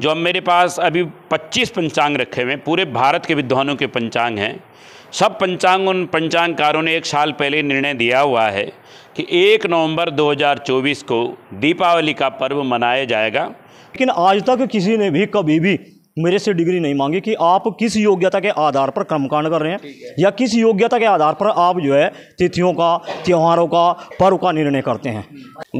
जो हम मेरे पास अभी 25 पंचांग रखे हुए हैं पूरे भारत के विद्वानों के पंचांग हैं सब पंचांग उन पंचांगकारों ने एक साल पहले निर्णय दिया हुआ है कि 1 नवंबर 2024 को दीपावली का पर्व मनाया जाएगा लेकिन आज तक किसी ने भी कभी भी मेरे से डिग्री नहीं मांगी कि आप किस योग्यता के आधार पर कर्मकांड कर रहे हैं या किस योग्यता के आधार पर आप जो है तिथियों का त्योहारों का पर्व का निर्णय करते हैं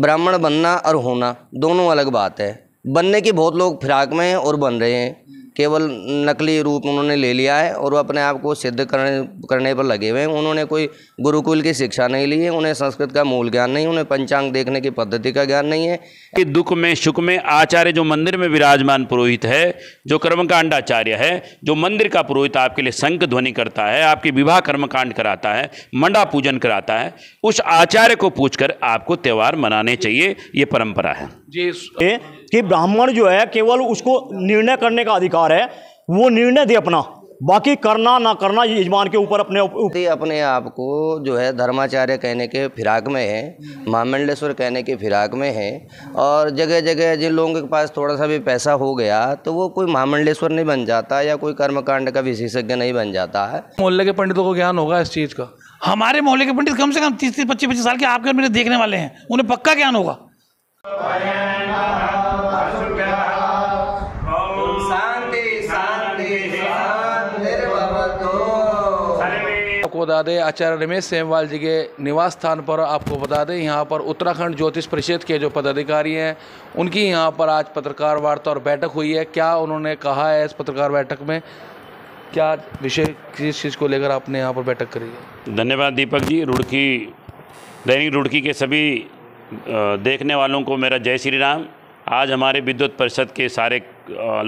ब्राह्मण बनना और होना दोनों अलग बात है बनने की बहुत लोग फिराक में हैं और बन रहे हैं केवल नकली रूप उन्होंने ले लिया है और वो अपने आप को सिद्ध करने करने पर लगे हुए हैं उन्होंने कोई गुरुकुल की शिक्षा नहीं ली है उन्हें संस्कृत का मूल ज्ञान नहीं उन्हें पंचांग देखने की पद्धति का ज्ञान नहीं है कि दुख में सुख में आचार्य जो मंदिर में विराजमान पुरोहित है जो कर्मकांड आचार्य है जो मंदिर का पुरोहित आपके लिए संक ध्वनि करता है आपके विवाह कर्मकांड कराता है मंडा पूजन कराता है उस आचार्य को पूछ आपको त्यौहार मनाने चाहिए ये परंपरा है जी कि ब्राह्मण जो है केवल उसको निर्णय करने का अधिकार है वो निर्णय दे अपना बाकी करना ना करना यजमान के ऊपर अपने उप... अपने आप को जो है धर्माचार्य कहने के फिराक में है महामंडलेश्वर कहने के फिराक में है और जगह जगह जिन लोगों के पास थोड़ा सा भी पैसा हो गया तो वो कोई महामंडलेश्वर नहीं बन जाता या कोई कर्मकांड का विशेषज्ञ नहीं बन जाता है मोहल्ले के पंडितों को ज्ञान होगा इस चीज़ का हमारे मोहल्ले के पंडित कम से कम तीस तीस पच्चीस पच्चीस साल के आपके मेरे देखने वाले हैं उन्हें पक्का ज्ञान होगा बता दें आचार्य रमेश सेमवाल जी के निवास स्थान पर आपको बता दें यहाँ पर उत्तराखंड ज्योतिष परिषद के जो पदाधिकारी हैं उनकी यहाँ पर आज पत्रकार वार्ता और बैठक हुई है क्या उन्होंने कहा है इस पत्रकार बैठक में क्या विषय किस चीज़ को लेकर आपने यहाँ पर बैठक करी है धन्यवाद दीपक जी रुड़की दैनिक रुड़की के सभी देखने वालों को मेरा जय श्री राम आज हमारे विद्युत परिषद के सारे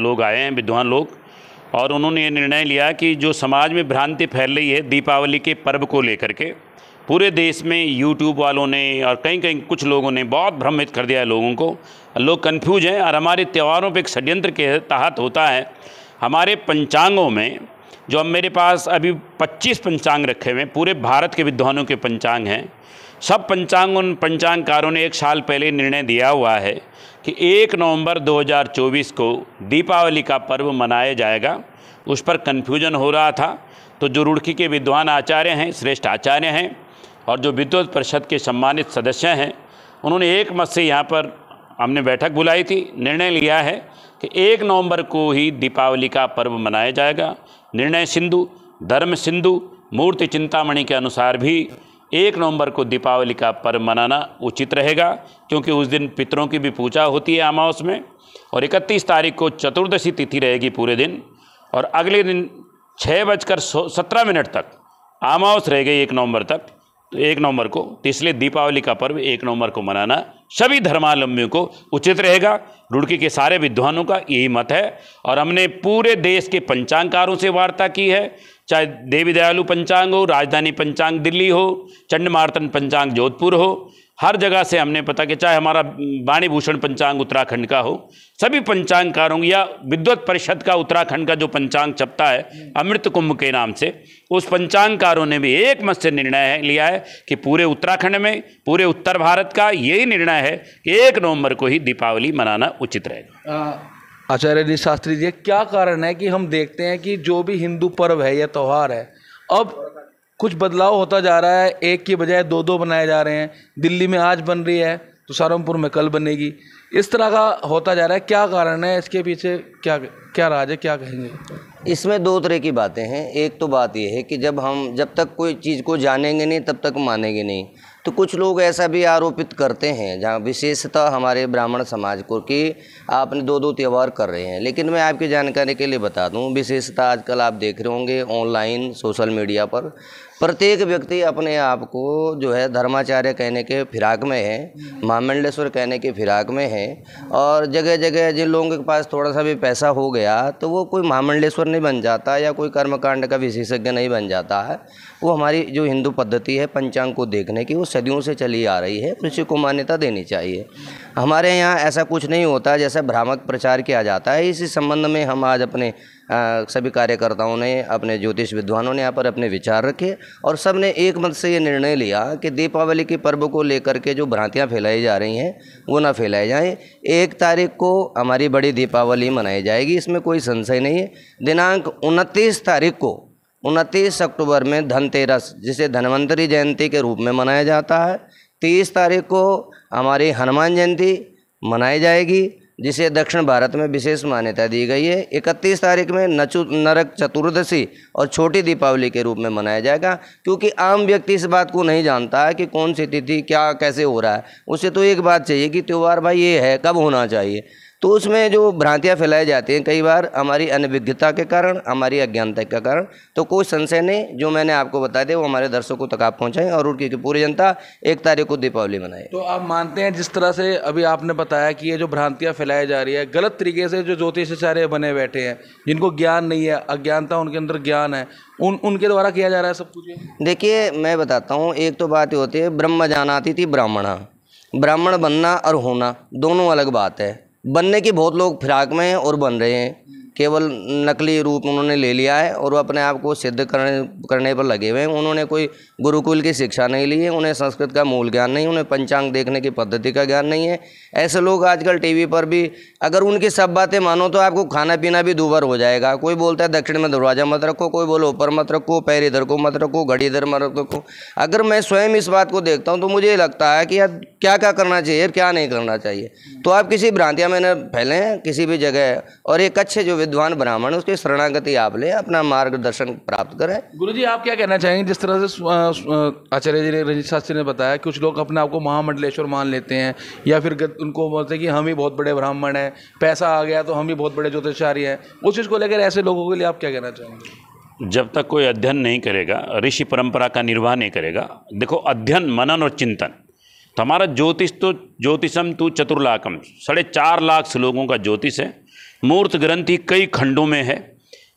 लोग आए हैं विद्वान लोग और उन्होंने ये निर्णय लिया कि जो समाज में भ्रांति फैल रही है दीपावली के पर्व को लेकर के पूरे देश में यूट्यूब वालों ने और कहीं कहीं कुछ लोगों ने बहुत भ्रमित कर दिया है लोगों को लोग कन्फ्यूज हैं और हमारे त्यौहारों पर एक षड्यंत्र के तहत होता है हमारे पंचांगों में जो अब मेरे पास अभी 25 पंचांग रखे हुए हैं पूरे भारत के विद्वानों के पंचांग हैं सब पंचांग उन पंचांगकारों ने एक साल पहले निर्णय दिया हुआ है कि 1 नवंबर 2024 को दीपावली का पर्व मनाया जाएगा उस पर कन्फ्यूजन हो रहा था तो जो रुड़की के विद्वान आचार्य हैं श्रेष्ठ आचार्य हैं और जो विद्वत परिषद के सम्मानित सदस्य हैं उन्होंने एक मत से यहाँ पर हमने बैठक बुलाई थी निर्णय लिया है कि एक नवंबर को ही दीपावली का पर्व मनाया जाएगा निर्णय सिंधु धर्म सिंधु मूर्ति चिंतामणि के अनुसार भी एक नवंबर को दीपावली का पर्व मनाना उचित रहेगा क्योंकि उस दिन पितरों की भी पूजा होती है अमावस में और इकतीस तारीख को चतुर्दशी तिथि रहेगी पूरे दिन और अगले दिन छः बजकर सत्रह मिनट तक आमावस रह गई एक नवंबर तक तो एक नवंबर को तो इसलिए दीपावली का पर्व एक नवंबर को मनाना सभी धर्मावलंबियों को उचित रहेगा रुड़की के सारे विद्वानों का यही मत है और हमने पूरे देश के पंचांगकारों से वार्ता की है चाहे देवी दयालु पंचांग हो राजधानी पंचांग दिल्ली हो चंडमार्तन पंचांग जोधपुर हो हर जगह से हमने पता कि चाहे हमारा वाणी भूषण पंचांग उत्तराखंड का हो सभी पंचांगकारों या विद्वत परिषद का उत्तराखंड का जो पंचांग छपता है अमृत कुंभ के नाम से उस पंचांगकारों ने भी एक मत से निर्णय लिया है कि पूरे उत्तराखंड में पूरे उत्तर भारत का यही निर्णय है कि एक नवम्बर को ही दीपावली मनाना उचित रहेगा आचार्य जी शास्त्री जी क्या कारण है कि हम देखते हैं कि जो भी हिंदू पर्व है या त्यौहार है अब कुछ बदलाव होता जा रहा है एक की बजाय दो दो बनाए जा रहे हैं दिल्ली में आज बन रही है तो सहारनपुर में कल बनेगी इस तरह का होता जा रहा है क्या कारण है इसके पीछे क्या क्या राज है क्या कहेंगे इसमें दो तरह की बातें हैं एक तो बात यह है कि जब हम जब तक कोई चीज़ को जानेंगे नहीं तब तक मानेंगे नहीं तो कुछ लोग ऐसा भी आरोपित करते हैं जहाँ विशेषतः हमारे ब्राह्मण समाज को कि आपने दो दो त्यौहार कर रहे हैं लेकिन मैं आपकी जानकारी के लिए बता दूँ विशेषतः आजकल आप देख रहे होंगे ऑनलाइन सोशल मीडिया पर प्रत्येक व्यक्ति अपने आप को जो है धर्माचार्य कहने के फिराक में है महामंडलेश्वर कहने के फिराक में है और जगह जगह जिन लोगों के पास थोड़ा सा भी पैसा हो गया तो वो कोई महामंडलेश्वर नहीं बन जाता या कोई कर्मकांड का विशेषज्ञ नहीं बन जाता है वो हमारी जो हिंदू पद्धति है पंचांग को देखने की वो सदियों से चली आ रही है उसी को मान्यता देनी चाहिए हमारे यहाँ ऐसा कुछ नहीं होता जैसा भ्रामक प्रचार किया जाता है इसी संबंध में हम आज अपने सभी कार्यकर्ताओं ने अपने ज्योतिष विद्वानों ने यहाँ पर अपने विचार रखे और सब ने एक मत से ये निर्णय लिया कि दीपावली के पर्व को लेकर के जो भ्रांतियाँ फैलाई जा रही हैं वो ना फैलाई जाएँ एक तारीख को हमारी बड़ी दीपावली मनाई जाएगी इसमें कोई संशय नहीं है दिनांक उनतीस तारीख को उनतीस अक्टूबर में धनतेरस जिसे धनवंतरी जयंती के रूप में मनाया जाता है तीस तारीख को हमारी हनुमान जयंती मनाई जाएगी जिसे दक्षिण भारत में विशेष मान्यता दी गई है इकतीस तारीख में नचु नरक चतुर्दशी और छोटी दीपावली के रूप में मनाया जाएगा क्योंकि आम व्यक्ति इस बात को नहीं जानता है कि कौन सी तिथि क्या कैसे हो रहा है उसे तो एक बात चाहिए कि त्यौहार भाई ये है कब होना चाहिए तो उसमें जो भ्रांतियाँ फैलाई जाती हैं कई बार हमारी अनभिज्ञता के कारण हमारी अज्ञानता के कारण तो कोई संशय नहीं जो मैंने आपको बताया थे वो हमारे दर्शकों तक आप पहुँचाएँ और उनकी पूरी जनता एक तारीख को दीपावली मनाए तो आप मानते हैं जिस तरह से अभी आपने बताया कि ये जो भ्रांतियाँ फैलाई जा रही है गलत तरीके से जो ज्योतिषाचार्य बने बैठे हैं जिनको ज्ञान नहीं है अज्ञानता उनके अंदर ज्ञान है उन उनके द्वारा किया जा रहा है सब कुछ देखिए मैं बताता हूँ एक तो बात होती है ब्रह्म जानाती थी ब्राह्मणा ब्राह्मण बनना और होना दोनों अलग बात है बनने की बहुत लोग फिराक में हैं और बन रहे हैं केवल नकली रूप उन्होंने ले लिया है और वो अपने आप को सिद्ध करने करने पर लगे हुए हैं उन्होंने कोई गुरुकुल की शिक्षा नहीं ली है उन्हें संस्कृत का मूल ज्ञान नहीं उन्हें पंचांग देखने की पद्धति का ज्ञान नहीं है ऐसे लोग आजकल टीवी पर भी अगर उनकी सब बातें मानो तो आपको खाना पीना भी दूभर हो जाएगा कोई बोलता है दक्षिण में दरवाज़ा मत रखो कोई बोलो ऊपर मत रखो पैर इधर को मत रखो घड़ी इधर मत रखो अगर मैं स्वयं इस बात को देखता हूँ तो मुझे लगता है कि यार क्या क्या करना चाहिए क्या नहीं करना चाहिए तो आप किसी भ्रांतियाँ में न फैलें किसी भी जगह और एक अच्छे जो विद्वान ब्राह्मण उसकी शरणागति आप ले अपना मार्गदर्शन प्राप्त करें गुरु जी आप क्या कहना चाहेंगे जिस तरह से आचार्य जी ने रंजित शास्त्री ने बताया कुछ लोग अपने आप को महामंडलेश्वर मान लेते हैं या फिर उनको बोलते हैं कि हम ही बहुत बड़े ब्राह्मण हैं पैसा आ गया तो हम ही बहुत बड़े ज्योतिषारी हैं उस चीज़ को लेकर ऐसे लोगों के लिए आप क्या कहना चाहेंगे जब तक कोई अध्ययन नहीं करेगा ऋषि परंपरा का निर्वाह नहीं करेगा देखो अध्ययन मनन और चिंतन तो हमारा ज्योतिष तो ज्योतिषम तू चतुर्लाकम साढ़े चार लाख श्लोकों का ज्योतिष है मूर्त ग्रंथि कई खंडों में है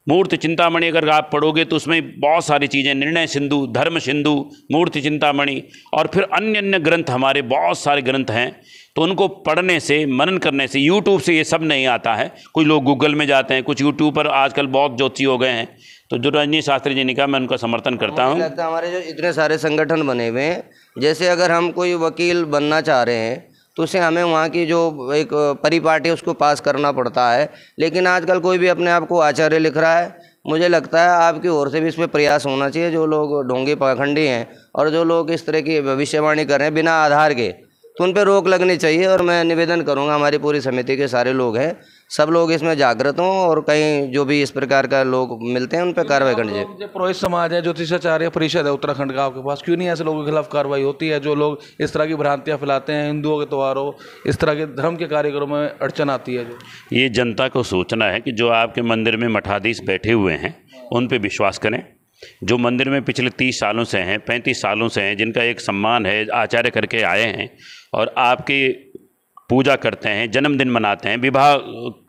मूर्त चिंतामणि अगर आप पढ़ोगे तो उसमें बहुत सारी चीज़ें निर्णय सिंधु धर्म सिंधु मूर्त चिंतामणि और फिर अन्य अन्य ग्रंथ हमारे बहुत सारे ग्रंथ हैं तो उनको पढ़ने से मनन करने से यूट्यूब से ये सब नहीं आता है कुछ लोग गूगल में जाते हैं कुछ यूट्यूब पर आजकल बहुत ज्योति हो गए हैं तो जो रंजनी शास्त्री जी ने कहा मैं उनका समर्थन करता हूँ हमारे जो इतने सारे संगठन बने हुए हैं जैसे अगर हम कोई वकील बनना चाह रहे हैं तो उसे हमें वहाँ की जो एक परिपाटी उसको पास करना पड़ता है लेकिन आजकल कोई भी अपने आप को आचार्य लिख रहा है मुझे लगता है आपकी ओर से भी इस पर प्रयास होना चाहिए जो लोग ढोंगे पाखंडी हैं और जो लोग इस तरह की भविष्यवाणी कर रहे हैं बिना आधार के तो उन पर रोक लगनी चाहिए और मैं निवेदन करूँगा हमारी पूरी समिति के सारे लोग हैं सब लोग इसमें जागृत हों और कहीं जो भी इस प्रकार का लोग मिलते हैं उन पर कार्रवाई मतलब करनी चाहिए पुरोहित समाज है ज्योतिषाचार्य परिषद है उत्तराखंड का आपके पास क्यों नहीं ऐसे लोगों के खिलाफ कार्रवाई होती है जो लोग इस तरह की भ्रांतियाँ फैलाते हैं हिंदुओं के त्योहारों इस तरह के धर्म के कार्यक्रमों में अड़चन आती है जो ये जनता को सोचना है कि जो आपके मंदिर में मठाधीश बैठे हुए हैं उन पर विश्वास करें जो मंदिर में पिछले तीस सालों से हैं पैंतीस सालों से हैं जिनका एक सम्मान है आचार्य करके आए हैं और आपके पूजा करते हैं जन्मदिन मनाते हैं विवाह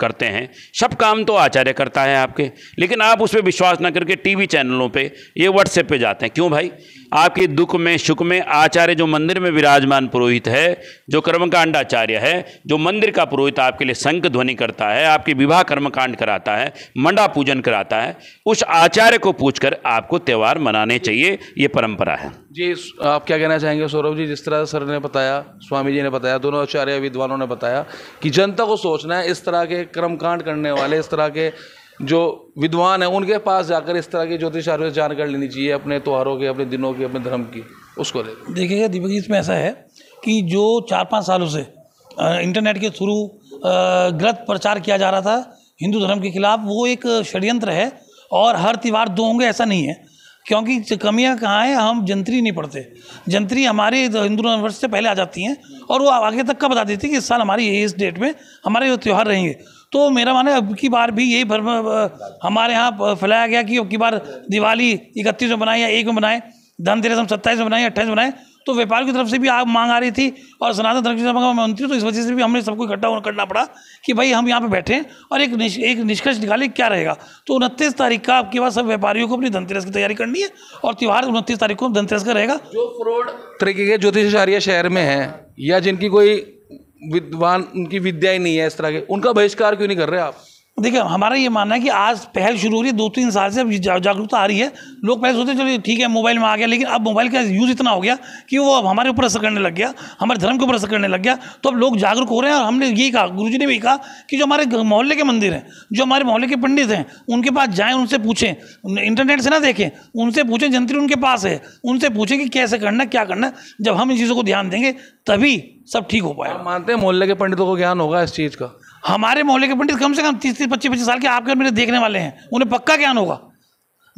करते हैं सब काम तो आचार्य करता है आपके लेकिन आप उस पर विश्वास ना करके टीवी चैनलों पे ये व्हाट्सएप पे जाते हैं क्यों भाई आपके दुख में सुख में आचार्य जो मंदिर में विराजमान पुरोहित है जो कर्मकांड आचार्य है जो मंदिर का पुरोहित आपके लिए संक ध्वनि करता है आपके विवाह कर्मकांड कराता है मंडा पूजन कराता है उस आचार्य को पूछकर आपको त्यौहार मनाने चाहिए ये परंपरा है जी आप क्या कहना चाहेंगे सौरभ जी जिस तरह सर ने बताया स्वामी जी ने बताया दोनों आचार्य विद्वानों ने बताया कि जनता को सोचना है इस तरह के कर्मकांड करने वाले इस तरह के जो विद्वान है उनके पास जाकर इस तरह की ज्योतिष आयुर्वेद जानकारी लेनी चाहिए अपने त्योहारों की अपने दिनों की अपने धर्म की उसको ले देखिएगा दीपक जी इसमें ऐसा है कि जो चार पाँच सालों से इंटरनेट के थ्रू गलत प्रचार किया जा रहा था हिंदू धर्म के खिलाफ वो एक षड्यंत्र है और हर त्यौहार दो होंगे ऐसा नहीं है क्योंकि कमियां कहाँ हैं हम जंतरी नहीं पढ़ते जंतरी हमारे हिंदू यूनिवर्स से पहले आ जाती हैं और वो आगे तक का बता देती है कि इस साल हमारी इस डेट में हमारे जो त्यौहार रहेंगे तो मेरा माने अब की बार भी यही हमारे यहाँ फैलाया गया कि अब की बार दिवाली इकतीस में बनाए या एक में बनाए धनतेरस हम सत्ताईस में बनाए अट्ठाईस में बनाए तो व्यापार की तरफ से भी आग मांग आ रही थी और सनातन धर्म की सभा में मंत्री तो इस वजह से भी हमने सबको इकट्ठा करना पड़ा कि भाई हम यहाँ पे बैठे और एक निश, एक निष्कर्ष निकाले क्या रहेगा तो उनतीस तारीख का आपके पास सब व्यापारियों को अपनी धनतेरस की तैयारी करनी है और त्यौहार उनतीस तारीख को धनतेरस का रहेगा जो फ्रॉड तरीके के ज्योतिषारिया शहर में है या जिनकी कोई विद्वान उनकी विद्या ही नहीं है इस तरह के उनका बहिष्कार क्यों नहीं कर रहे आप देखिए हमारा ये मानना है कि आज पहल शुरू हो रही है दो तीन साल से अब जागरूकता आ रही है लोग पहले सोचते चलिए ठीक है मोबाइल में आ गया लेकिन अब मोबाइल का यूज़ इतना हो गया कि वो अब हमारे ऊपर असर करने लग गया हमारे धर्म के ऊपर असर करने लग गया तो अब लोग जागरूक हो रहे हैं और हमने यही कहा गुरु ने भी कहा कि जो हमारे मोहल्ले के मंदिर हैं जो हमारे मोहल्ले के पंडित हैं उनके पास जाएँ उनसे पूछें इंटरनेट से ना देखें उनसे पूछें जंत्री उनके पास है उनसे पूछें कि कैसे करना क्या करना जब हम इन चीज़ों को ध्यान देंगे तभी सब ठीक हो पाएगा मानते हैं मोहल्ले के पंडितों को ज्ञान होगा इस चीज़ का हमारे मोहल्ले के पंडित कम से कम तीस तीस पच्चीस पच्चीस साल के आपके मेरे देखने वाले हैं उन्हें पक्का ज्ञान होगा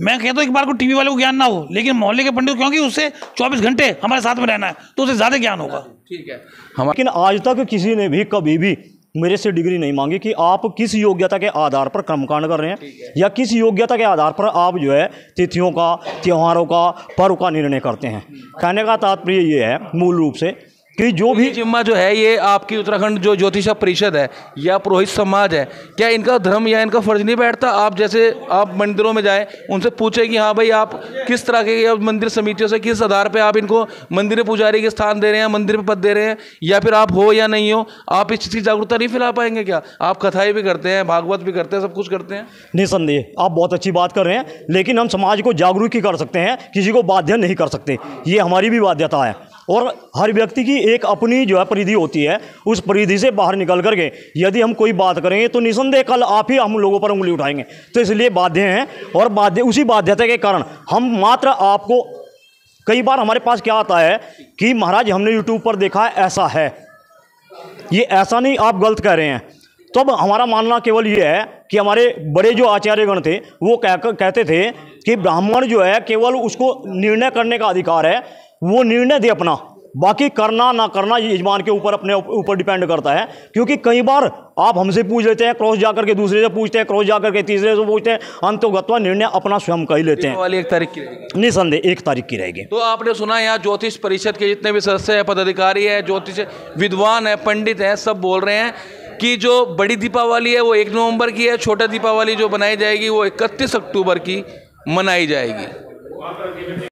मैं कहता हूँ एक बार को टीवी वाले को ज्ञान ना हो लेकिन मोहल्ले के पंडित क्योंकि उससे 24 घंटे हमारे साथ में रहना है तो उसे ज़्यादा ज्ञान होगा ठीक है हम लेकिन आज तक किसी ने भी कभी भी मेरे से डिग्री नहीं मांगी कि आप किस योग्यता के आधार पर कर्मकांड कर रहे हैं या किस योग्यता के आधार पर आप जो है तिथियों का त्योहारों का पर्व का निर्णय करते हैं कहने का तात्पर्य ये है मूल रूप से कि जो भी जिम्मा जो है ये आपकी उत्तराखंड जो ज्योतिषा परिषद है या पुरोहित समाज है क्या इनका धर्म या इनका फर्ज नहीं बैठता आप जैसे आप मंदिरों में जाएं उनसे पूछें कि हाँ भाई आप किस तरह के मंदिर समितियों से किस आधार पर आप इनको मंदिर पुजारी के स्थान दे रहे हैं मंदिर में पद दे रहे हैं या फिर आप हो या नहीं हो आप इस चीज़ की जागरूकता नहीं फैला पाएंगे क्या आप कथाएँ भी करते हैं भागवत भी करते हैं सब कुछ करते हैं निसंदेह आप बहुत अच्छी बात कर रहे हैं लेकिन हम समाज को जागरूक ही कर सकते हैं किसी को बाध्य नहीं कर सकते ये हमारी भी बाध्यता है और हर व्यक्ति की एक अपनी जो है परिधि होती है उस परिधि से बाहर निकल करके यदि हम कोई बात करेंगे तो निसंदेह कल आप ही हम लोगों पर उंगली उठाएंगे तो इसलिए बाध्य हैं और बाध्य उसी बाध्यता के कारण हम मात्र आपको कई बार हमारे पास क्या आता है कि महाराज हमने यूट्यूब पर देखा है ऐसा है ये ऐसा नहीं आप गलत कह रहे हैं तो अब हमारा मानना केवल ये है कि हमारे बड़े जो आचार्यगण थे वो कह कहते थे कि ब्राह्मण जो है केवल उसको निर्णय करने का अधिकार है वो निर्णय दे अपना बाकी करना ना करना ये यजमान के ऊपर अपने ऊपर डिपेंड करता है क्योंकि कई बार आप हमसे पूछ लेते हैं क्रॉस जा के दूसरे से पूछते हैं क्रॉस जा करके तीसरे से पूछते हैं अंतोगत्वा निर्णय अपना स्वयं कर ही लेते हैं वाली एक तारीख की रहेगी निसंदेह एक तारीख की रहेगी तो आपने सुना यहाँ ज्योतिष परिषद के जितने भी सदस्य हैं पदाधिकारी है ज्योतिष विद्वान है पंडित हैं सब बोल रहे हैं कि जो बड़ी दीपावली है वो एक नवंबर की है छोटा दीपावली जो बनाई जाएगी वो इकतीस अक्टूबर की मनाई जाएगी